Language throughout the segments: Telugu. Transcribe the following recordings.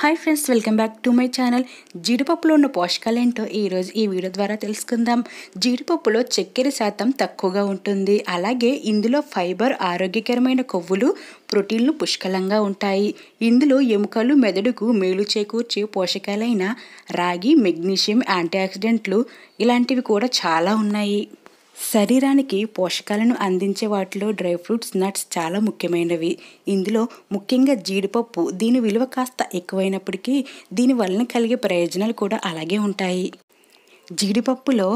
Hi friends welcome back to my channel జీడిపప్పులో ఉన్న పోషకాలు ఏంటో ఈరోజు ఈ వీడియో ద్వారా తెలుసుకుందాం జీడిపప్పులో చక్కెర శాతం తక్కువగా ఉంటుంది అలాగే ఇందులో ఫైబర్ ఆరోగ్యకరమైన కొవ్వులు ప్రోటీన్లు పుష్కలంగా ఉంటాయి ఇందులో ఎముకలు మెదడుకు మేలు చేకూర్చే పోషకాలైన రాగి మెగ్నీషియం ఆక్సిడెంట్లు ఇలాంటివి కూడా చాలా ఉన్నాయి శరీరానికి పోషకాలను అందించే వాటిలో డ్రై ఫ్రూట్స్ నట్స్ చాలా ముఖ్యమైనవి ఇందులో ముఖ్యంగా జీడిపప్పు దీని విలువ కాస్త ఎక్కువైనప్పటికీ దీని వలన కలిగే ప్రయోజనాలు కూడా అలాగే ఉంటాయి జీడిపప్పులో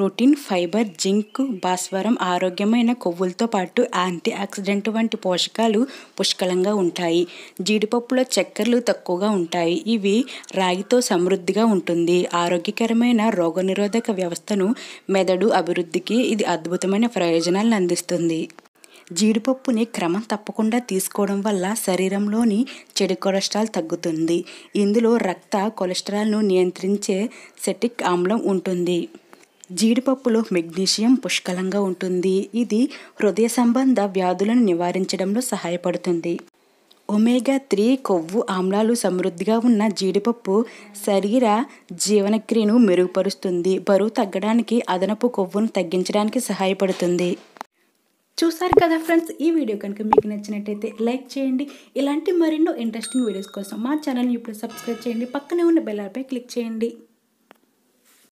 ప్రోటీన్, ఫైబర్, జింక్, భాస్వరం, ఆరోగ్యమైన కొవ్వులతో పాటు యాంటీ ఆక్సిడెంట్ వంటి పోషకాలు పుష్కలంగా ఉంటాయి. జీడిపప్పులో చక్కెరలు తక్కువగా ఉంటాయి. ఇవి రాగితో సమృద్ధిగా ఉంటుంది. ఆరోగ్యకరమైన, రోగనిరోధక వ్యవస్థను, మెదడు అభివృద్ధికి ఇది అద్భుతమైన ప్రయోజనాలను అందిస్తుంది. జీడిపప్పుని క్రమం తప్పకుండా తీసుకోవడం వల్ల శరీరంలోని చెడు కొలెస్ట్రాల్ తగ్గుతుంది. ఇందులో రక్త కొలెస్ట్రాల్ను నియంత్రించే సెటిక్ ఆమ్లం ఉంటుంది. జీడిపప్పులో మెగ్నీషియం పుష్కలంగా ఉంటుంది ఇది హృదయ సంబంధ వ్యాధులను నివారించడంలో సహాయపడుతుంది ఒమేగా త్రీ కొవ్వు ఆమ్లాలు సమృద్ధిగా ఉన్న జీడిపప్పు శరీర జీవనక్రియను మెరుగుపరుస్తుంది బరువు తగ్గడానికి అదనపు కొవ్వును తగ్గించడానికి సహాయపడుతుంది చూసారు కదా ఫ్రెండ్స్ ఈ వీడియో కనుక మీకు నచ్చినట్టయితే లైక్ చేయండి ఇలాంటి మరెన్నో ఇంట్రెస్టింగ్ వీడియోస్ కోసం మా ఛానల్ని ఇప్పుడు సబ్స్క్రైబ్ చేయండి పక్కనే ఉన్న బెల్లర్పై క్లిక్ చేయండి